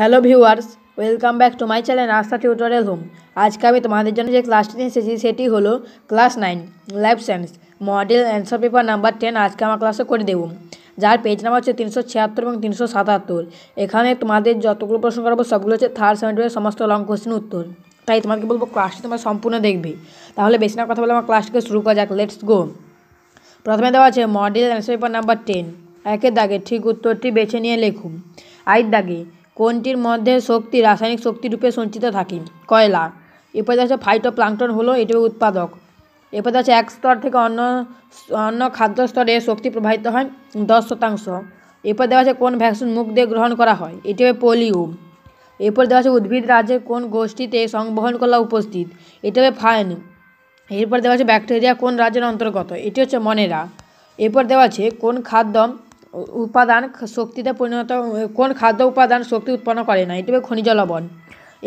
hello viewers welcome back to my channel Astha tutorial home আজকে আমি তোমাদের জন্য যে ক্লাসটি নিয়ে এসেছি সেটি হলো class nine life science model answer paper number ten আজকে আমার ক্লাসে করে দেব যার পেজ নাম্বার হচ্ছে তিনশো ছিয়াত্তর এবং তিনশো সাতাত্তর এখানে তোমাদের যতগুলো প্রশ্ন করবো সবগুলো হচ্ছে থার্ড সেমিটারের সমস্ত লং কোশ্চেন উত্তর তাই তোমাকে বলবো ক্লাসটি তোমার সম্পূর্ণ দেখবে তাহলে বেশি না কথা বলে আমার ক্লাসটিকে শুরু করা যাক লেটস গো প্রথমে দেওয়া আছে model answer paper number ten একের দাগে ঠিক উত্তরটি বেছে নিয়ে লেখুন আয়ের দাগে কোনটির মধ্যে শক্তি রাসায়নিক রূপে সঞ্চিত থাকে কয়লা এরপর আছে ফাইটো প্লাঙ্কটন হলো এটি উৎপাদক এরপর আছে এক স্তর থেকে অন্য অন্য খাদ্য স্তরে শক্তি প্রবাহিত হয় দশ শতাংশ এরপর দেওয়া আছে কোন ভ্যাকসিন মুখ দিয়ে গ্রহণ করা হয় এটি হবে পোলিও এরপর দেওয়া আছে উদ্ভিদ রাজ্যের কোন গোষ্ঠীতে সংবহন সংবহনকলা উপস্থিত এটি হবে ফাইন এরপর দেওয়া আছে ব্যাকটেরিয়া কোন রাজ্যের অন্তর্গত এটি হচ্ছে মনেরা এরপর দেওয়া আছে কোন খাদ্য উপাদান শক্তিতে পরিণত কোন খাদ্য উপাদান শক্তি উৎপন্ন করে না এটি হবে খনিজ লবণ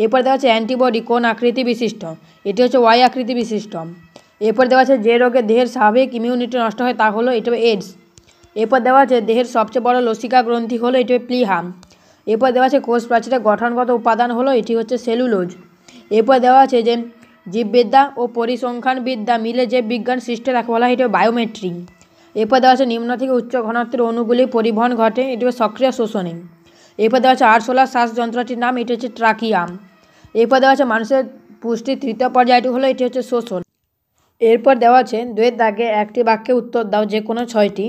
এরপর দেওয়া আছে অ্যান্টিবডি কোন আকৃতি বিশিষ্ট এটি হচ্ছে ওয়াই আকৃতি বিশিষ্ট এরপর দেওয়া আছে যে রোগে দেহের স্বাভাবিক ইমিউনিটি নষ্ট হয় তা হলো এটি হবে এইডস এরপর দেওয়া আছে দেহের সবচেয়ে বড় লসিকা গ্রন্থি হলো এটি হবে প্লিহাম এরপর দেওয়া আছে কোষ প্রাচীরের গঠনগত উপাদান হলো এটি হচ্ছে সেলুলোজ এরপর দেওয়া আছে যে জীববিদ্যা ও পরিসংখ্যানবিদ্যা মিলে যে বিজ্ঞান সৃষ্টি তাকে বলা হয় এটি বায়োমেট্রি এরপর দেওয়া আছে নিম্ন থেকে উচ্চ ঘনত্বের অণুগুলি পরিবহন ঘটে এটি হচ্ছে সক্রিয় শোষণে এরপর দেওয়া আছে আরশোলার শ্বাসযন্ত্রটির নাম এটি হচ্ছে ট্রাকিয়াম এরপর দেওয়া আছে মানুষের পুষ্টির তৃতীয় পর্যায়টি হলো এটি হচ্ছে শোষণ এরপর দেওয়া আছে দুয়ের দাগে একটি বাক্যে উত্তর দাও যে কোনো ছয়টি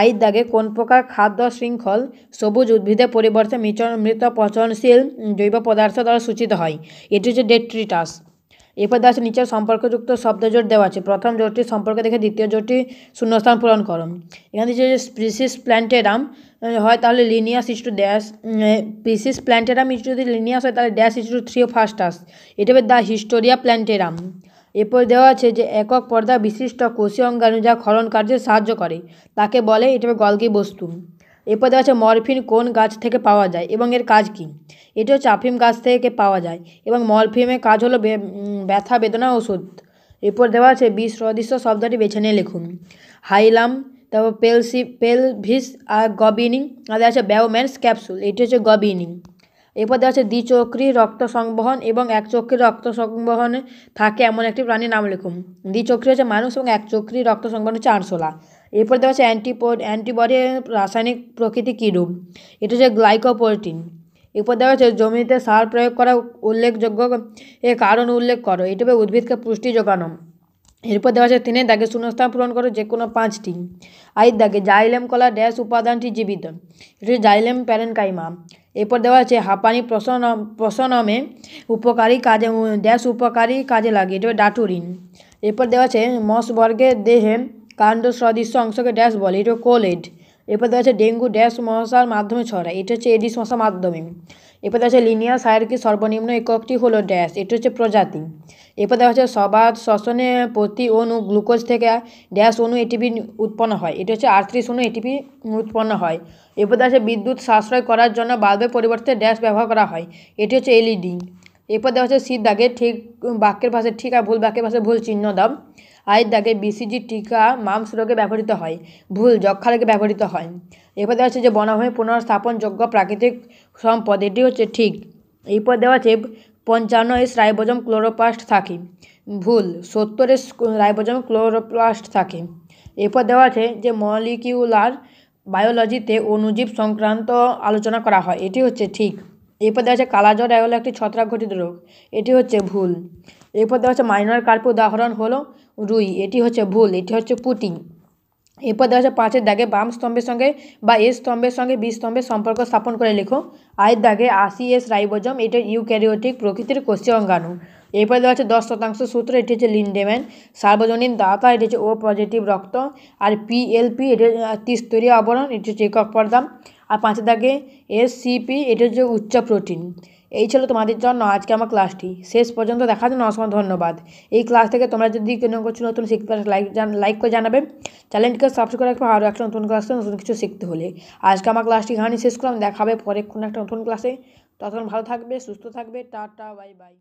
আইয়ের দাগে কোন প্রকার খাদ্য শৃঙ্খল সবুজ উদ্ভিদের পরিবর্তে মৃত পচনশীল জৈব পদার্থ দ্বারা সূচিত হয় এটি হচ্ছে ডেট্রিটাস এরপর দেওয়া আছে নিচের সম্পর্কযুক্ত শব্দ জোট দেওয়া আছে প্রথম জোটটি সম্পর্কে দেখে দ্বিতীয় জোটটি শূন্যস্থান পূরণ করুন এখানে যে স্পিসিস প্ল্যান্টেরাম হয় তাহলে Linnaeus is to dash species plantarum is to যদি লিনিয়াস হয় তাহলে dash is to three as এটা হবে দ্য হিস্টোরিয়া প্ল্যান্টেরাম এরপর দেওয়া আছে যে একক পর্দা বিশিষ্ট কোষীয় অঙ্গাণু যা ক্ষরণ কার্যে সাহায্য করে তাকে বলে এটা হবে গলগি বস্তু এরপর দেওয়া আছে মরফিন কোন গাছ থেকে পাওয়া যায় এবং এর কাজ কী এটি হচ্ছে আফিম গাছ থেকে পাওয়া যায় এবং মরফিমের কাজ হলো ব্যথা বেদনা ওষুধ এরপর দেওয়া আছে বিষ সদৃশ্য শব্দটি বেছে নিয়ে লিখুন হাইলাম তারপর পেলসি পেলভিস আর গবিনিং আর দেওয়া আছে ব্যাওম্যান্স ক্যাপসুল এটি হচ্ছে গবিনিং এরপর দেওয়া আছে দ্বিচক্রী রক্ত সংবহন এবং এক চক্রি রক্ত সংবহনে থাকে এমন একটি প্রাণীর নাম লিখুন দ্বিচক্রী হচ্ছে মানুষ এবং এক একচক্রী রক্ত সংবহন হচ্ছে আরশোলা এরপর দেওয়া হচ্ছে অ্যান্টিপো অ্যান্টিবডি রাসায়নিক প্রকৃতি কীরূপ এটা হচ্ছে গ্লাইকোপ্রোটিন এরপর দেওয়া হচ্ছে জমিতে সার প্রয়োগ করা উল্লেখযোগ্য এ কারণ উল্লেখ করো হবে উদ্ভিদকে পুষ্টি যোগানো এরপর দেওয়া হচ্ছে তিনের দাগে শূন্যস্থান পূরণ করো যে কোনো পাঁচটি আয়ের দাগে জাইলেম কলা ড্যাশ উপাদানটি জীবিত এটি জাইলেম প্যারেনকাইমা এরপর দেওয়া আছে হাঁপানি প্রসন প্রসনমে উপকারী কাজে ড্যাশ উপকারী কাজে লাগে এটা ডাটুরিন এরপর দেওয়া আছে মসবর্গের দেহে কাণ্ড সদৃশ্য অংশকে ড্যাশ বলে এটা কোলেড এরপর দেখা আছে ডেঙ্গু ড্যাশ মশার মাধ্যমে ছড়ায় এটা হচ্ছে এডিস মশার মাধ্যমে এরপর দেখা যাচ্ছে লিনিয়া সায়ারকি সর্বনিম্ন এককটি হলো ড্যাশ এটা হচ্ছে প্রজাতি এরপর দেখা যাচ্ছে সবার শ্বসনে প্রতি অনু গ্লুকোজ থেকে ড্যাশ অনু এটিপি উৎপন্ন হয় এটা হচ্ছে আটত্রিশ অনু এটিপি উৎপন্ন হয় এরপর দেখা যাচ্ছে বিদ্যুৎ সাশ্রয় করার জন্য বাল্বের পরিবর্তে ড্যাশ ব্যবহার করা হয় এটি হচ্ছে এলইডি এরপর দেওয়া হচ্ছে সির দাগে ঠিক বাক্যের পাশে ঠিক আর ভুল বাক্যের পাশে ভুল চিহ্ন দাম আয়ের দাগে বিসিজি টিকা মামস রোগে ব্যবহৃত হয় ভুল যক্ষা রোগে ব্যবহৃত হয় এরপর দেওয়া হচ্ছে যে বনভূমি পুনর্স্থাপনযোগ্য প্রাকৃতিক সম্পদ এটি হচ্ছে ঠিক এরপর দেওয়া আছে পঞ্চান্ন এস রাইবোজম ক্লোরোপ্লাস্ট থাকে ভুল সত্তর এস রাইবোজম ক্লোরোপ্লাস্ট থাকে এরপর দেওয়া আছে যে মলিকিউলার বায়োলজিতে অণুজীব সংক্রান্ত আলোচনা করা হয় এটি হচ্ছে ঠিক এরপর দেওয়া কালা জ্বর হলো একটি ছত্রাক ঘটিত রোগ এটি হচ্ছে ভুল এরপর দেওয়া আছে মাইনর কার্পের উদাহরণ হলো রুই এটি হচ্ছে ভুল এটি হচ্ছে পুটি এরপর দেওয়া আছে পাঁচের দাগে বাম স্তম্ভের সঙ্গে বা এ স্তম্ভের সঙ্গে বি স্তম্ভের সম্পর্ক স্থাপন করে লেখো আয়ের দাগে আশি এস রাইবোজম এটা ইউক্যারিওটিক প্রকৃতির কোশ্চি অঙ্গাণু এরপর দেওয়া আছে দশ শতাংশ সূত্র এটি হচ্ছে লিনডেম্যান সার্বজনীন দাতা এটি হচ্ছে ও পজিটিভ রক্ত আর পিএলপি এটি ত্রিস্তরীয় আবরণ এটি হচ্ছে একক পর্দা আর পাঁচ দাগে এসসিপি এটা হচ্ছে উচ্চ প্রোটিন এই ছিল তোমাদের জন্য আজকে আমার ক্লাসটি শেষ পর্যন্ত দেখার জন্য অসংখ্য ধন্যবাদ এই ক্লাস থেকে তোমরা যদি কোনো কিছু নতুন শিখতে পারো লাইক লাইক করে জানাবে চ্যানেলটিকে সাবস্ক্রাইব রাখবে আরও একটা নতুন ক্লাস নতুন কিছু শিখতে হলে আজকে আমার ক্লাসটি এখানে শেষ করলাম দেখাবে পরে কোনো একটা নতুন ক্লাসে তখন ভালো থাকবে সুস্থ থাকবে টাটা বাই বাই